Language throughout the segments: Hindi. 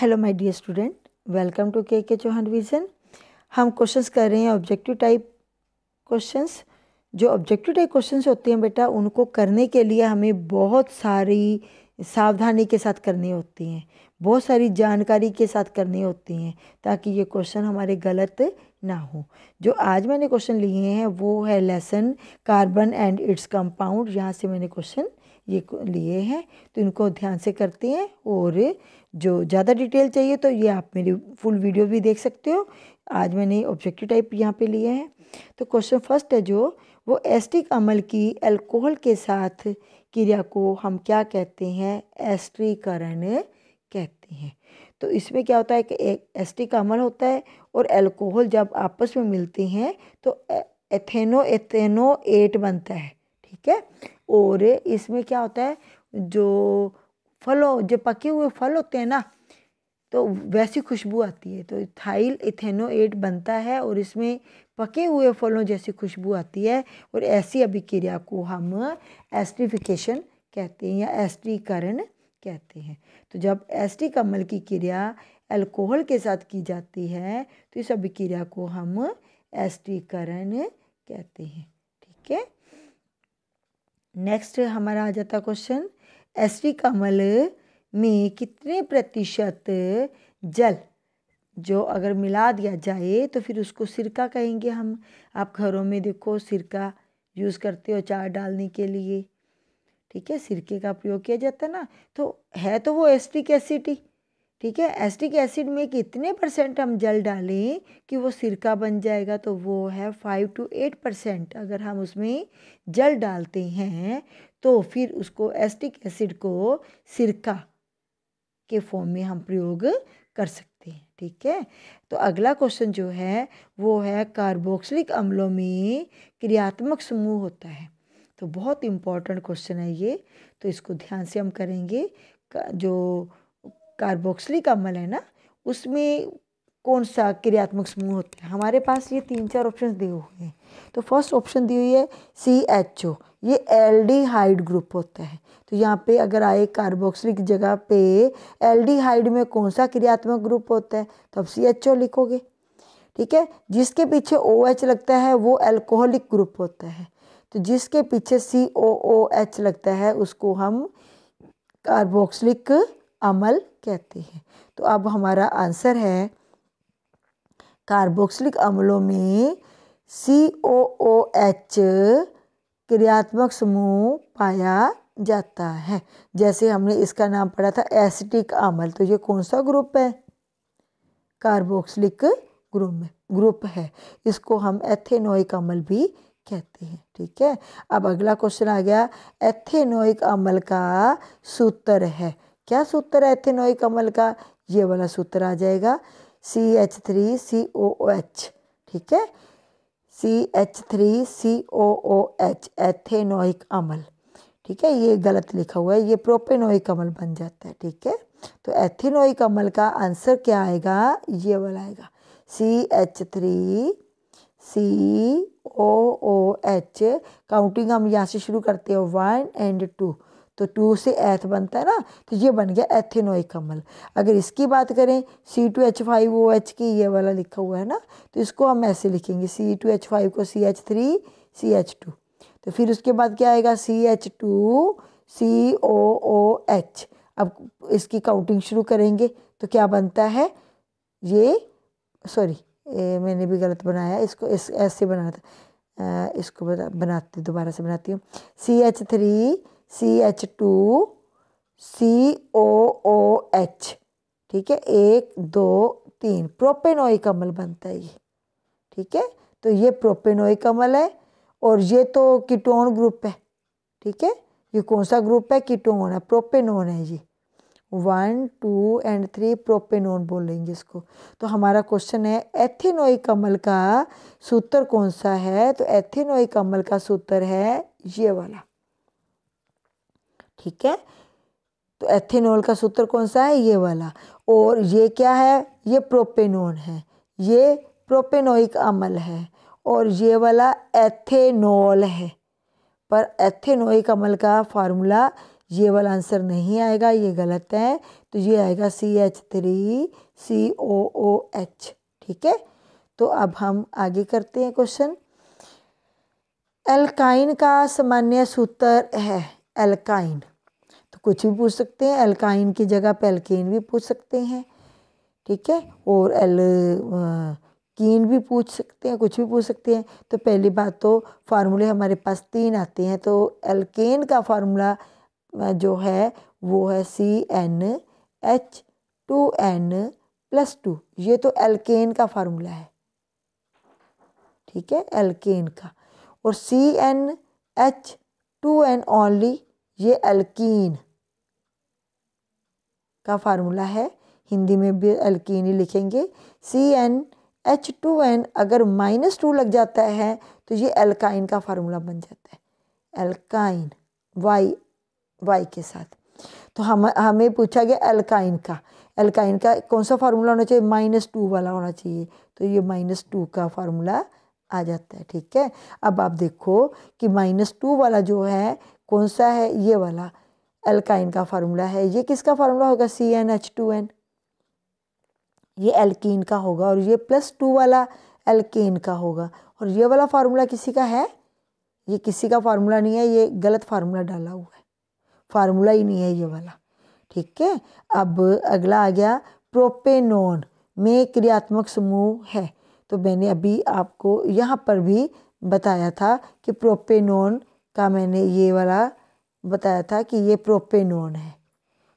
hello my dear student welcome to K K Chauhan vision हम क्वेश्चंस कर रहे हैं ऑब्जेक्टिव टाइप क्वेश्चंस जो ऑब्जेक्टिव टाइप क्वेश्चंस होते हैं बेटा उनको करने के लिए हमें बहुत सारी सावधानी के साथ करनी होती हैं बहुत सारी जानकारी के साथ करनी होती हैं ताकि ये क्वेश्चन हमारे गलत ना हो जो आज मैंने क्वेश्चन लिए हैं वो है lesson carbon and its compound यहाँ से मैंने क्वेश्चन ये लिए हैं तो इनको ध्यान से करते हैं और जो ज़्यादा डिटेल चाहिए तो ये आप मेरी फुल वीडियो भी देख सकते हो आज मैंने ऑब्जेक्टिव टाइप यहाँ पे लिए हैं तो क्वेश्चन फर्स्ट है जो वो एस्टिक अमल की अल्कोहल के साथ क्रिया को हम क्या कहते हैं एस्ट्रीकरण कहते हैं तो इसमें क्या होता है कि एस्टिक अमल होता है और अल्कोहल जब आपस में मिलते हैं तो एथेनो एथेनो एट बनता है ठीक है और इसमें क्या होता है जो फलों जो पके हुए फल होते हैं ना तो वैसी खुशबू आती है तो थाइल इथेनोएट बनता है और इसमें पके हुए फलों जैसी खुशबू आती है और ऐसी अभिक्रिया को हम एस्ट्रीफिकेशन कहते हैं या एस्ट्रीकरण कहते हैं तो जब एस्टी कमल की क्रिया अल्कोहल के साथ की जाती है तो इस अभिक्रिया को हम एस्ट्रीकरण कहते हैं ठीक है नेक्स्ट हमारा आ जाता क्वेश्चन वी कमल में कितने प्रतिशत जल जो अगर मिला दिया जाए तो फिर उसको सिरका कहेंगे हम आप घरों में देखो सिरका यूज़ करते हो चार डालने के लिए ठीक है सिरके का प्रयोग किया जाता है ना तो है तो वो एस्टिक एसिडी ठीक है एसिटिक एसिड में कितने परसेंट हम जल डालें कि वो सिरका बन जाएगा तो वो है फाइव टू एट परसेंट अगर हम उसमें जल डालते हैं तो फिर उसको एसिटिक एसिड को सिरका के फॉर्म में हम प्रयोग कर सकते हैं ठीक है तो अगला क्वेश्चन जो है वो है कार्बोक्सिलिक अम्लों में क्रियात्मक समूह होता है तो बहुत इम्पॉर्टेंट क्वेश्चन है ये तो इसको ध्यान से हम करेंगे जो कार्बोक्सलिक अम्ल है ना उसमें कौन सा क्रियात्मक समूह होता है हमारे पास ये तीन चार ऑप्शन दिए हुए हैं तो फर्स्ट ऑप्शन दी हुई है सी एच ओ ये एल डी हाइड ग्रुप होता है तो यहाँ पे अगर आए कार्बोक्सिलिक जगह पे हाइड में कौन सा क्रियात्मक ग्रुप होता है तो अब सी एच ओ लिखोगे ठीक है जिसके पीछे ओ एच लगता है वो एल्कोहलिक ग्रुप होता है तो जिसके पीछे सी ओ ओ एच लगता है उसको हम कार्बोक्सिलिक अमल कहते हैं तो अब हमारा आंसर है कार्बोक्सिलिक अम्लों में सी ओ ओ एच क्रियात्मक समूह पाया जाता है जैसे हमने इसका नाम पढ़ा था एसिटिक अम्ल तो ये कौन सा ग्रुप है कार्बोक्सिलिक ग्रुप में ग्रुप है इसको हम एथेनोइक अम्ल भी कहते हैं ठीक है अब अगला क्वेश्चन आ गया एथेनोइक अम्ल का सूत्र है क्या सूत्र है एथेनोइक अमल का ये वाला सूत्र आ जाएगा C H three C O O H ठीक है C H three C O O H ethanoic अमल ठीक है ये गलत लिखा हुआ है ये प्रोपेनोइक अमल बन जाता है ठीक है तो एथेनोइक अमल का आंसर क्या आएगा ये वाला आएगा C H three C O O H counting हम यहाँ से शुरू करते हैं वन एंड टू तो टू से एथ बनता है ना तो ये बन गया एथेनोइक अम्ल अगर इसकी बात करें C two H five O H की ये वाला लिखा हुआ है ना तो इसको हम ऐसे लिखेंगे सी टू एच फाइव को C H three C H two तो फिर उसके बाद क्या आएगा C H two C O O H अब इसकी काउंटिंग शुरू करेंगे तो क्या बनता है ये सॉरी मैंने भी गलत बनाया इसको इस ऐसे बनाना था आ, इसको बना, बनाती दोबारा से बनाती हूँ C H three C H two C O O H ठीक है एक दो तीन प्रोपेनोइक अम्ल बनता है ये ठीक है तो ये प्रोपेनोइक अम्ल है और ये तो कीटोन ग्रुप है ठीक है ये कौन सा ग्रुप है कीटोन है प्रोपेनोन है ये one two and three propanone बोलेंगे इसको तो हमारा क्वेश्चन है एथेनोइक अम्ल का सूत्र कौन सा है तो एथेनोइक अम्ल का सूत्र है ये वाला ठीक है तो एथेनॉल का सूत्र कौन सा है ये वाला और ये क्या है ये प्रोपेनोन है ये प्रोपेनोइक अमल है और ये वाला एथेनॉल है पर एथेनोइक अमल का फार्मूला ये वाला आंसर नहीं आएगा ये गलत है तो ये आएगा C H three C O O H ठीक है तो अब हम आगे करते हैं क्वेश्चन एल्काइन का सामान्य सूत्र है एल्काइन कुछ भी पूछ सकते हैं एल्काइन की जगह पे एल्केन भी पूछ सकते हैं ठीक है और एल कीन भी पूछ सकते हैं कुछ भी पूछ सकते हैं तो पहली बात तो फार्मूले हमारे पास तीन आते हैं तो एल्केन का फार्मूला जो है वो है C N H two N plus two ये तो एल्केन का फार्मूला है ठीक है एल्केन का और C N H two N only ये एल्कीन का फार्मूला है हिंदी में भी अल्किन ही लिखेंगे C N H two N अगर माइनस टू लग जाता है तो ये एल्काइन का फार्मूला बन जाता है एल्काइन वाई वाई के साथ तो हम हमें पूछा गया एल्काइन का एल्काइन का कौन सा फार्मूला होना चाहिए माइनस टू वाला होना चाहिए तो ये माइनस टू का फार्मूला आ जाता है ठीक है अब आप देखो कि माइनस टू वाला जो है कौन सा है ये वाला एल्काइन का फार्मूला है ये किसका फार्मूला होगा C N H two N ये एल्कीन का होगा और ये प्लस टू वाला एल्केन का होगा और ये वाला फार्मूला किसी का है ये किसी का फार्मूला नहीं है ये गलत फार्मूला डाला हुआ है फार्मूला ही नहीं है ये वाला ठीक है अब अगला आ गया प्रोपेनोन में क्रियात्मक समूह है तो मैंने अभी आपको यहाँ पर भी बताया था कि प्रोपेनोन का मैंने ये वाला बताया था कि ये प्रोपेनोन है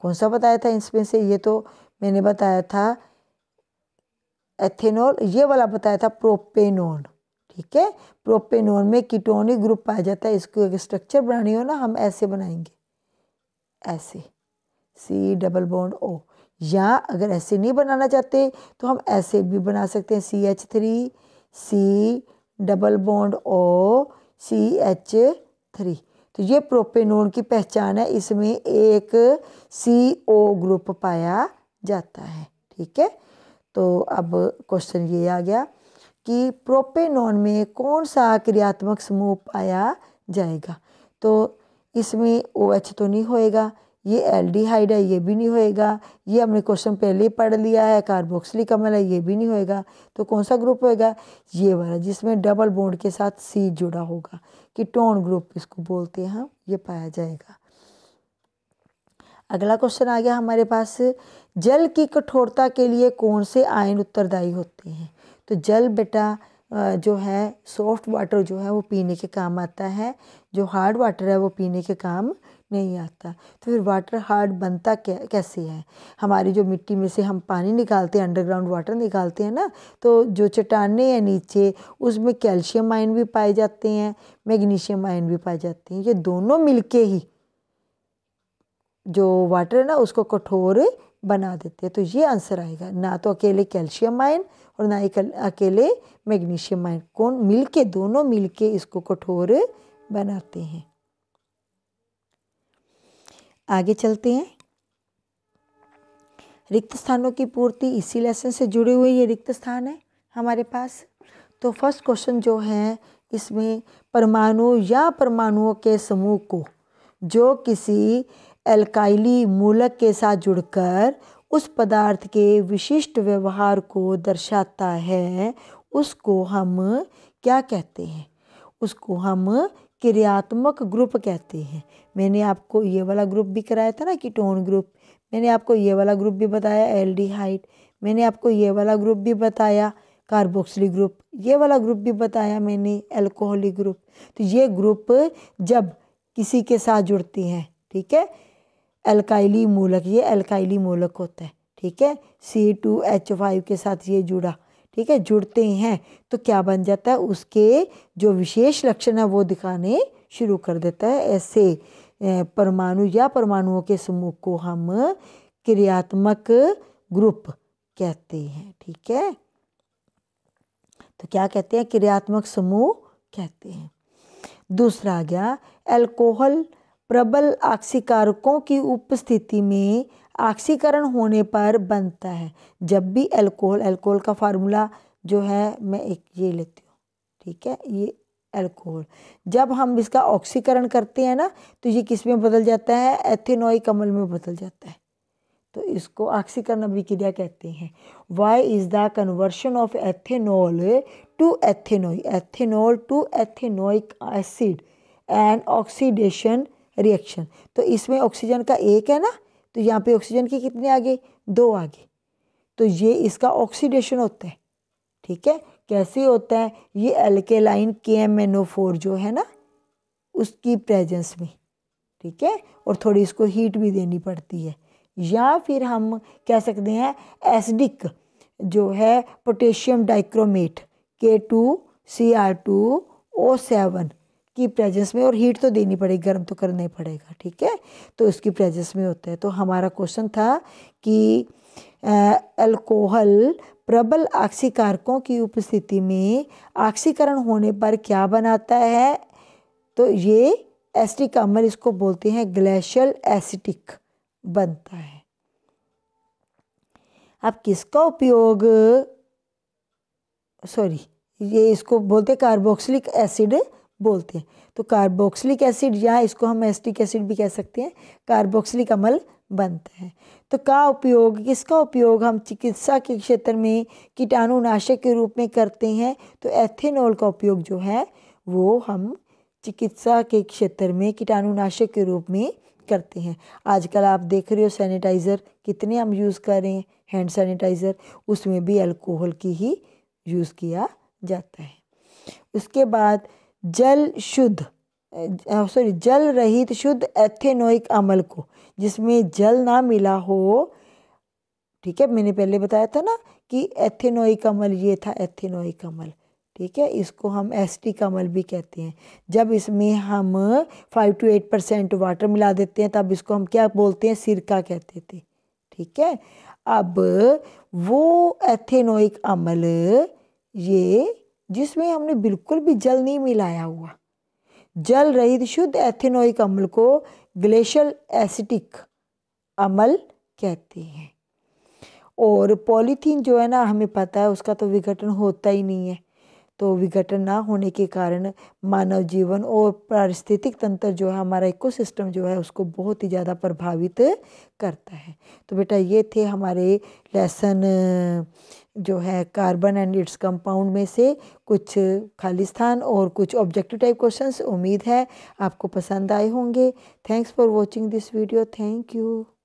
कौन सा बताया था इसमें से ये तो मैंने बताया था एथेनॉल ये वाला बताया था प्रोपेनोन ठीक है प्रोपेनोन में कीटोनिक ग्रुप पाया जाता है इसको एक स्ट्रक्चर बनानी हो ना हम ऐसे बनाएंगे ऐसे सी डबल बॉन्ड ओ या अगर ऐसे नहीं बनाना चाहते तो हम ऐसे भी बना सकते हैं C H three C double bond O C H three तो ये प्रोपेनोन की पहचान है इसमें एक सी ओ ग्रुप पाया जाता है ठीक है तो अब क्वेश्चन ये आ गया कि प्रोपेनॉन में कौन सा क्रियात्मक समूह पाया जाएगा तो इसमें ओ OH एच तो नहीं होएगा ये एल्डिहाइड है ये भी नहीं होएगा ये हमने क्वेश्चन पहले पढ़ लिया है कार्बोक्सिलिक कमल है ये भी नहीं होएगा तो कौन सा ग्रुप होएगा ये वाला जिसमें डबल बोंड के साथ सी जुड़ा होगा कि टोन ग्रुप इसको बोलते हैं हम ये पाया जाएगा अगला क्वेश्चन आ गया हमारे पास जल की कठोरता के लिए कौन से आयन उत्तरदायी होते हैं तो जल बेटा जो है सॉफ्ट वाटर जो है वो पीने के काम आता है जो हार्ड वाटर है वो पीने के काम नहीं आता तो फिर वाटर हार्ड बनता क्या कैसे है हमारी जो मिट्टी में से हम पानी निकालते हैं अंडरग्राउंड वाटर निकालते हैं ना तो जो चट्टाने हैं नीचे उसमें कैल्शियम आयन भी पाए जाते हैं मैग्नीशियम आयन भी पाए जाते हैं ये दोनों मिलके ही जो वाटर है ना उसको कठोर बना देते हैं तो ये आंसर आएगा ना तो अकेले कैल्शियम आयन और ना अकेले मैग्नीशियम आयन कौन मिलके दोनों मिलके इसको कठोर बनाते हैं आगे चलते हैं रिक्त स्थानों की पूर्ति इसी लेसन से जुड़े हुए ये रिक्त स्थान है हमारे पास तो फर्स्ट क्वेश्चन जो है इसमें परमाणु या परमाणुओं के समूह को जो किसी एल्काइली मूलक के साथ जुड़कर उस पदार्थ के विशिष्ट व्यवहार को दर्शाता है उसको हम क्या कहते हैं उसको हम क्रियात्मक ग्रुप कहते हैं मैंने आपको ये वाला ग्रुप भी कराया था ना टोन ग्रुप मैंने आपको ये वाला ग्रुप भी बताया एल मैंने आपको ये वाला ग्रुप भी बताया कार्बोक्सली ग्रुप ये वाला ग्रुप भी बताया मैंने एल्कोहली ग्रुप तो ये ग्रुप जब किसी के साथ जुड़ती हैं ठीक है एल्काइली मूलक ये अल्काइली मूलक होता है ठीक है सी टू एच फाइव के साथ ये जुड़ा ठीक है जुड़ते हैं तो क्या बन जाता है उसके जो विशेष लक्षण है वो दिखाने शुरू कर देता है ऐसे परमाणु या परमाणुओं के समूह को हम क्रियात्मक ग्रुप कहते हैं ठीक है तो क्या कहते हैं क्रियात्मक समूह कहते हैं दूसरा आ गया एल्कोहल प्रबल आक्सीकारकों की उपस्थिति में ऑक्सीकरण होने पर बनता है जब भी अल्कोहल अल्कोहल का फार्मूला जो है मैं एक ये लेती हूँ ठीक है ये अल्कोहल जब हम इसका ऑक्सीकरण करते हैं ना तो ये किस में बदल जाता है एथेनोइक अमल में बदल जाता है तो इसको ऑक्सीकरण अभिक्रिया कहते हैं why is the conversion of ethanol to एथेनोई ethanol to ethanoic acid and oxidation reaction तो इसमें ऑक्सीजन का एक है ना तो यहाँ पे ऑक्सीजन की कितनी आ गई दो आ गई तो ये इसका ऑक्सीडेशन होता है ठीक है कैसे होता है ये एल्केलाइन के एम एन ओ फोर जो है ना उसकी प्रेजेंस में ठीक है और थोड़ी इसको हीट भी देनी पड़ती है या फिर हम कह सकते हैं एसडिक जो है potassium dichromate K two C R two O seven की प्रेजेंस में और हीट तो देनी पड़ेगी गर्म तो करना ही पड़ेगा ठीक है तो उसकी प्रेजेंस में होता है तो हमारा क्वेश्चन था कि अल्कोहल प्रबल आक्सीकारकों की उपस्थिति में आक्सीकरण होने पर क्या बनाता है तो ये एसिटिक अम्ल इसको बोलते हैं ग्लेशियल एसिटिक बनता है अब किसका उपयोग सॉरी ये इसको बोलते कार्बोक्सिलिक एसिड बोलते हैं तो कार्बोक्सिलिक एसिड या इसको हम एस्टिक एसिड भी कह सकते हैं कार्बोक्सिलिक अमल बनता है तो का उपयोग किसका उपयोग हम चिकित्सा के क्षेत्र में कीटाणुनाशक के रूप में करते हैं तो एथेनॉल का उपयोग जो है वो हम चिकित्सा के क्षेत्र में कीटाणुनाशक के रूप में करते हैं आजकल आप देख रहे हो सैनिटाइज़र कितने हम यूज़ कर रहे हैं हैंड सैनिटाइज़र उसमें भी अल्कोहल की ही यूज़ किया जाता है उसके बाद जल शुद्ध सॉरी जल रहित शुद्ध एथेनोइक अमल को जिसमें जल ना मिला हो ठीक है मैंने पहले बताया था ना कि एथेनोइक अमल ये था एथेनोइक अमल ठीक है इसको हम एस का अमल भी कहते हैं जब इसमें हम five to eight percent water मिला देते हैं तब इसको हम क्या बोलते हैं सिरका कहते थे ठीक है अब वो एथेनोइक अमल ये जिसमें हमने बिल्कुल भी जल नहीं मिलाया हुआ जल रहित शुद्ध एथेनोइक अम्ल को ग्लेशियल एसिटिक अमल कहते हैं और पॉलीथीन जो है ना हमें पता है उसका तो विघटन होता ही नहीं है तो विघटन ना होने के कारण मानव जीवन और पारिस्थितिक तंत्र जो है हमारा इकोसिस्टम जो है उसको बहुत ही ज़्यादा प्रभावित करता है तो बेटा ये थे हमारे लेसन जो है कार्बन एंड इट्स कंपाउंड में से कुछ खालिस्तान और कुछ ऑब्जेक्टिव टाइप क्वेश्चंस उम्मीद है आपको पसंद आए होंगे thanks for watching this video thank you